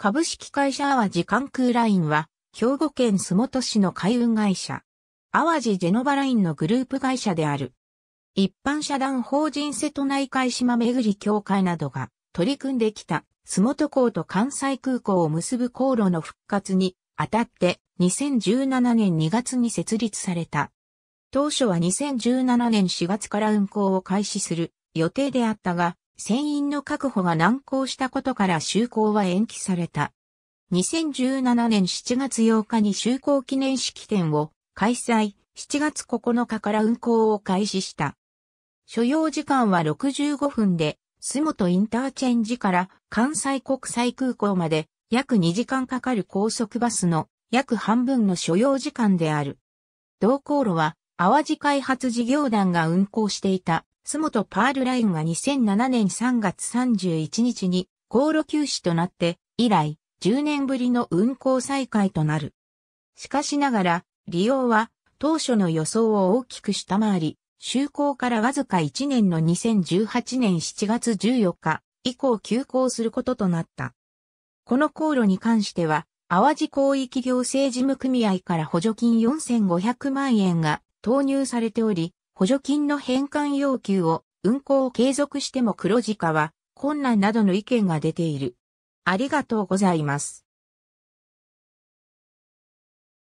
株式会社淡路関空ラインは、兵庫県洲本市の海運会社。淡路ジェノバラインのグループ会社である。一般社団法人瀬戸内海島巡り協会などが取り組んできた洲本港と関西空港を結ぶ航路の復活にあたって2017年2月に設立された。当初は2017年4月から運航を開始する予定であったが、船員の確保が難航したことから就航は延期された。2017年7月8日に就航記念式典を開催、7月9日から運航を開始した。所要時間は65分で、洲本インターチェンジから関西国際空港まで約2時間かかる高速バスの約半分の所要時間である。同航路は淡路開発事業団が運航していた洲本パールラインが2007年3月31日に航路休止となって、以来、10年ぶりの運行再開となる。しかしながら、利用は当初の予想を大きく下回り、就航からわずか1年の2018年7月14日以降休校することとなった。この航路に関しては、淡路広域行政事務組合から補助金4500万円が投入されており、補助金の返還要求を運行を継続しても黒字化は困難などの意見が出ている。ありがとうございます。